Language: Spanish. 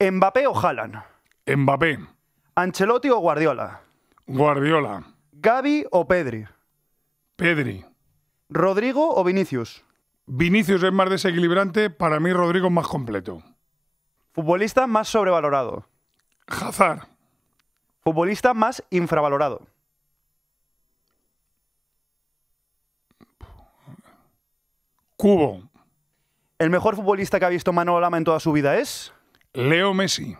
¿Mbappé o Haaland? Mbappé. ¿Ancelotti o Guardiola? Guardiola. ¿Gaby o Pedri? Pedri. ¿Rodrigo o Vinicius? Vinicius es más desequilibrante, para mí Rodrigo es más completo. ¿Futbolista más sobrevalorado? Hazard. ¿Futbolista más infravalorado? Cubo. ¿El mejor futbolista que ha visto Manolo Lama en toda su vida es? Leo Messi.